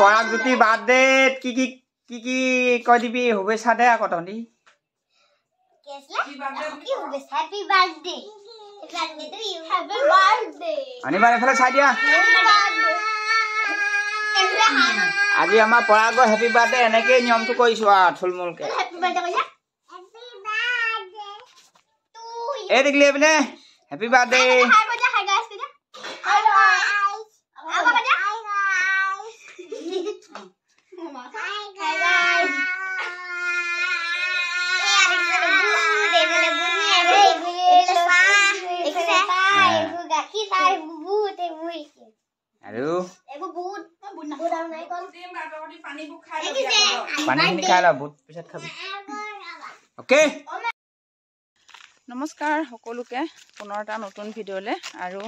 পড়াক যদি বাদ দে কি কি কি কি কই দিবি হবে সাথে কত নি আনিবারে ফেলে চাই দিয়া আজি আমাৰ পৰাগ হেপী বাৰ্থডে এনেকে নিয়মটো কৰিছো আৰু থুলমূলকে এই দেখিলে এইপিনে হেপী বাৰ্থডে নমস্কাৰ সকলোকে পুনৰ এটা নতুন ভিডিঅ'লৈ আৰু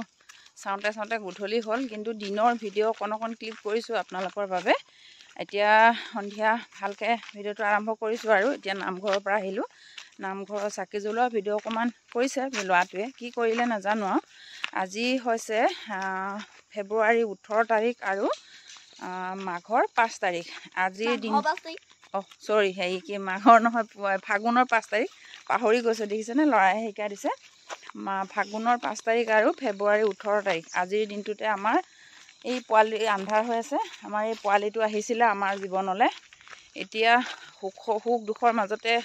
চাওঁতে চাওঁতে গধূলি হ'ল কিন্তু দিনৰ ভিডিঅ' অকণ অকণ ক্লিপ কৰিছোঁ আপোনালোকৰ বাবে এতিয়া সন্ধিয়া ভালকৈ ভিডিঅ'টো আৰম্ভ কৰিছোঁ আৰু এতিয়া নামঘৰৰ পৰা আহিলোঁ নামঘৰৰ চাকি জ্বলোৱা ভিডিঅ' অকণমান কৰিছে ল'ৰাটোৱে কি কৰিলে নাজানো আৰু আজি হৈছে ফেব্ৰুৱাৰী ওঠৰ তাৰিখ আৰু মাঘৰ পাঁচ তাৰিখ আজিৰ দিন অহ চৰি হেৰি কি মাঘৰ নহয় ফাগুণৰ পাঁচ তাৰিখ পাহৰি গৈছে দেখিছেনে ল'ৰাই শিকাই দিছে ফাগুণৰ পাঁচ তাৰিখ আৰু ফেব্ৰুৱাৰী ওঠৰ তাৰিখ আজিৰ দিনটোতে আমাৰ এই পোৱালি আন্ধাৰ হৈ আছে আমাৰ এই পোৱালিটো আহিছিলে আমাৰ জীৱনলৈ এতিয়া সুখ সুখ দুখৰ মাজতে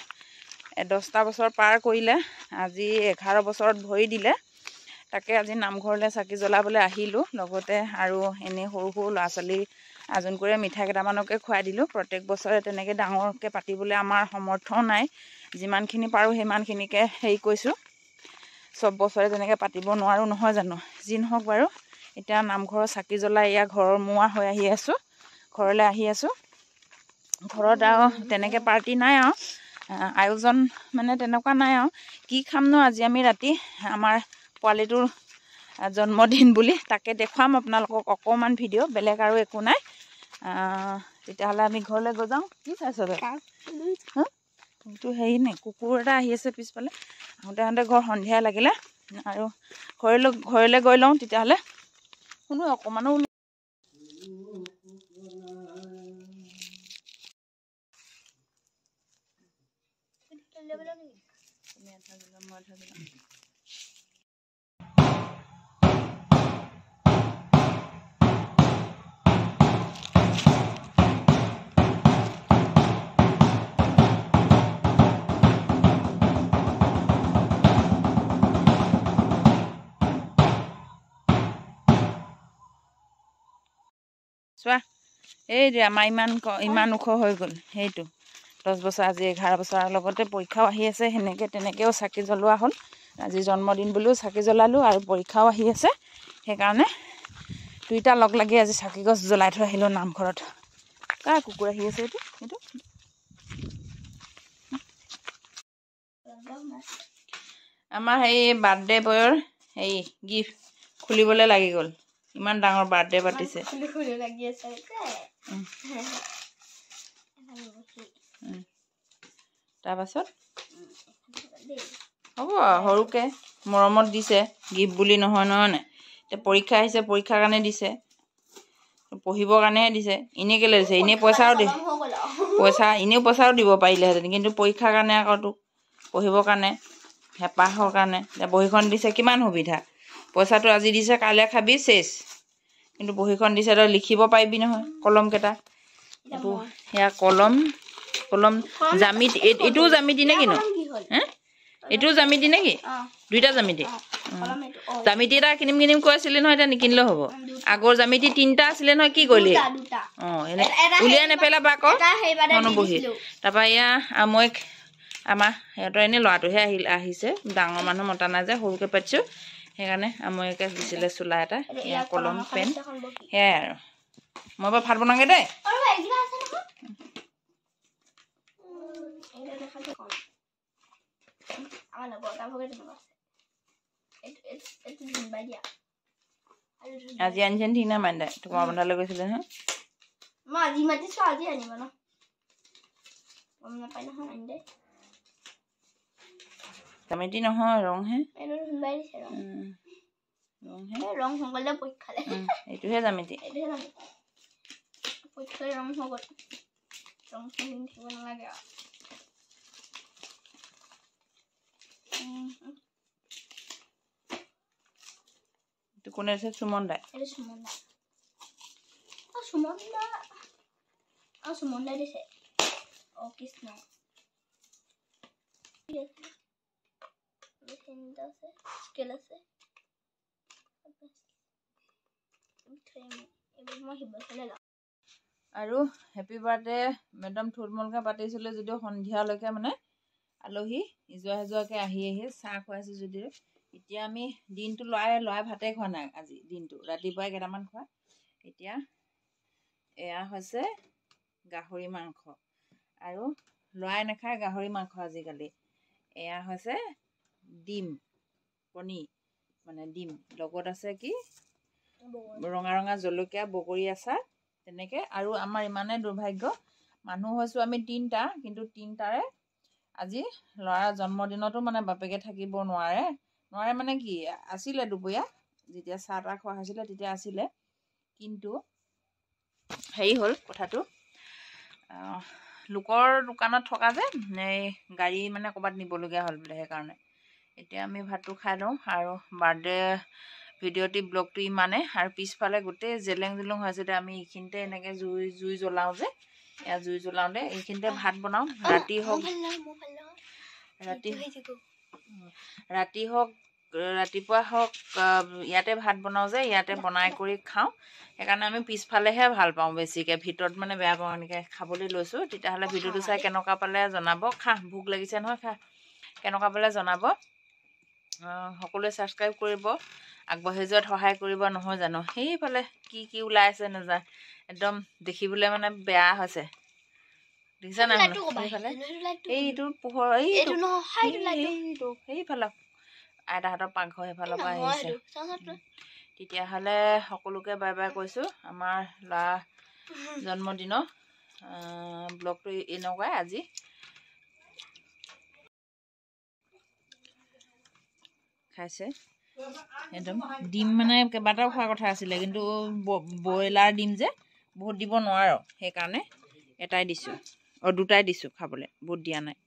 দহটা বছৰ পাৰ কৰিলে আজি এঘাৰ বছৰত ভৰি দিলে তাকে আজি নামঘৰলৈ চাকি জ্বলাবলৈ আহিলোঁ লগতে আৰু এনেই সৰু সৰু ল'ৰা ছোৱালী আজোন কৰি মিঠাই কেইটামানকে খুৱাই দিলোঁ প্ৰত্যেক বছৰে তেনেকৈ ডাঙৰকৈ পাতিবলৈ আমাৰ সমৰ্থ নাই যিমানখিনি পাৰোঁ সিমানখিনিকে হেৰি কৰিছোঁ চব বছৰে তেনেকৈ পাতিব নোৱাৰোঁ নহয় জানো যি নহওক বাৰু এতিয়া নামঘৰৰ চাকি জ্বলাই এয়া ঘৰৰ মোৱা হৈ আহি আছোঁ ঘৰলৈ আহি আছোঁ ঘৰত আৰু তেনেকৈ পাৰ্টি নাই আৰু আয়োজন মানে তেনেকুৱা নাই আৰু কি খামনো আজি আমি ৰাতি আমাৰ পোৱালিটোৰ জন্মদিন বুলি তাকে দেখুৱাম আপোনালোকক অকণমান ভিডিঅ' বেলেগ আৰু একো নাই তেতিয়াহ'লে আমি ঘৰলৈ গৈ যাওঁ কি চাইছ এইটো হেৰি নাই কুকুৰ এটা আহি আছে পিছফালে আহোঁতে আহোঁতে ঘৰ সন্ধিয়াই লাগিলে আৰু ঘৰলৈ ঘৰলৈ গৈ লওঁ তেতিয়াহ'লে শুনো অকণমানো এইটোৱে আমাৰ ইমান ইমান ওখ হৈ গ'ল সেইটো দহ বছৰ আজি এঘাৰ বছৰৰ লগতে পৰীক্ষাও আহি আছে সেনেকৈ তেনেকৈও চাকি জ্বলোৱা হ'ল আজি জন্মদিন বুলিও চাকি জ্বলালোঁ আৰু পৰীক্ষাও আহি আছে সেইকাৰণে দুইটা লগ লাগি আজি চাকি গছ জ্বলাই থৈ আহিলোঁ নামঘৰত কাৰ কুকুৰ আহি আছে এইটো এইটো আমাৰ হেৰি বাৰ্থডে বয়ৰ হেৰি গিফ্ট খুলিবলৈ লাগি গ'ল ইমান ডাঙৰ বাৰ্থডে পাতিছে তাৰপাছত হ'ব সৰুকে মৰমত দিছে গিফ্ট বুলি নহয় নহয় নাই এতিয়া পৰীক্ষা আহিছে পৰীক্ষাৰ কাৰণে দিছে পঢ়িবৰ কাৰণেহে দিছে এনেই কেলৈ দিছে এনেই পইচাও দি পইচা এনেও পইচাও দিব পাৰিলেহেঁতেন কিন্তু পৰীক্ষাৰ কাৰণে আকৌ তোক পঢ়িবৰ কাৰণে হেঁপাহৰ কাৰণে এতিয়া বহীখন দিছে কিমান সুবিধা পইচাটো আজি দিছে কাইলৈ খাবি চেচ কিন্তু বহীখন দিছে তই লিখিব পাৰিবি নহয় কলমকেইটা এইটো কলম কলম জামিতি এইটো জামিতি নে কিনো এইটোও জামিতি নে কি দুইটা জামিতি জামিতি এটা কিনিম কিনিম কৈ আছিলে নহয় এতিয়া নিকিনিলেও হ'ব আগৰ জামিতি তিনিটা আছিলে নহয় কি কৰিলি অঁ উলিয়াই নেপেলাবা আকৌ বহি তাৰপৰা এয়া মই আমাৰ সিহঁতৰ এনেই ল'ৰাটোহে আহিল আহিছে ডাঙৰ মানুহ মতা নাই যে সৰুকৈ পাতিছোঁ সেইকাৰণে আমৰিয়াকে দিছিলে চোলা এটা কলম পেন সেয়াই আৰু মই বাৰু ভাত বনাওগে দেই আজি আনিছে ঠিক নাই মাইন দাই তোমাৰ বন্ধালৈ গৈছিলে নহয় মই আজি মাতিছো আজি আনিব ন কমেডি নহয় ৰংহে এইটো ৰং ৰংহে ৰং হৈ গ'লে পৰীক্ষালে এইটোহে জামেটি পৰীক্ষালে ৰং হৈ গ'ল ৰং থাকিব নালাগে আৰু কোনে আছে সুমন দাই সুমন দা সুমন দা সুমন দাই দিছে অ' কৃষ্ণ ঠিক আছে আৰু হেপী বাৰ্থডে মেডাম থুলমলকৈ পাতিছিলোঁ যদিও সন্ধিয়ালৈকে মানে আলহী ইজোৱা সিজোৱাকৈ আহি আহি চাহ খুৱাইছোঁ যদিও এতিয়া আমি দিনটো ল'ৰাই ল'ৰাই ভাতে খোৱা নাই আজি দিনটো ৰাতিপুৱাই কেইটামান খোৱা এতিয়া এয়া হৈছে গাহৰি মাংস আৰু ল'ৰাই নাখায় গাহৰি মাংস আজিকালি এয়া হৈছে ডিম কণী মানে ডিম লগত আছে কি ৰঙা ৰঙা জলকীয়া বগৰী আচাৰ তেনেকৈ আৰু আমাৰ ইমানে দুৰ্ভাগ্য মানুহ হৈছোঁ আমি তিনিটা কিন্তু তিনিটাৰে আজি ল'ৰাৰ জন্মদিনতো মানে বাপেকে থাকিব নোৱাৰে নোৱাৰে মানে কি আছিলে দুপৰীয়া যেতিয়া চাহ তাহ খোৱা হৈছিলে তেতিয়া আছিলে কিন্তু হেৰি হ'ল কথাটো লোকৰ দোকানত থকা যে এই গাড়ী মানে ক'ৰবাত নিবলগীয়া হ'ল বোলে সেইকাৰণে এতিয়া আমি ভাতটো খাই লওঁ আৰু বাৰ্থডে ভিডিঅ'টি ব্লগটো ইমানে আৰু পিছফালে গোটেই জেলেং জেলেং হৈ আছে আমি এইখিনিতে এনেকৈ জুই জুই জ্বলাওঁ যে এয়া জুই জ্বলাওঁতে এইখিনিতে ভাত বনাওঁ ৰাতি হওক ৰাতি ৰাতি হওক ৰাতিপুৱা হওক ইয়াতে ভাত বনাওঁ যে ইয়াতে বনাই কৰি খাওঁ সেইকাৰণে আমি পিছফালেহে ভাল পাওঁ বেছিকৈ ভিতৰত মানে বেয়া পাওঁ এনেকৈ খাবলৈ লৈছোঁ তেতিয়াহ'লে ভিডিঅ'টো চাই কেনেকুৱা পালে জনাব খা ভোক লাগিছে নহয় খা কেনেকুৱা পালে জনাব সকলোৱে ছাবস্ক্ৰাইব কৰিব আগবাঢ়ি যোৱাত সহায় কৰিব নহয় জানো সেইফালে কি কি ওলাই আছে নাজানো একদম দেখিবলৈ মানে বেয়া হৈছে দেখিছা নাই পোহৰ এইটো আইতাহঁতৰ পাকঘৰ সেইফালৰ পৰা আহিছে তেতিয়াহ'লে সকলোকে বাই বাই কৈছোঁ আমাৰ ল'ৰা জন্মদিনৰ ব্লগটো এনেকুৱাই আজি খাইছে একদম ডিম মানে কেইবাটাও খোৱাৰ কথা আছিলে কিন্তু ব্ৰইলাৰ ডিম যে বহুত দিব নোৱাৰ সেইকাৰণে এটাই দিছোঁ অঁ দুটাই দিছোঁ খাবলৈ বহুত দিয়া নাই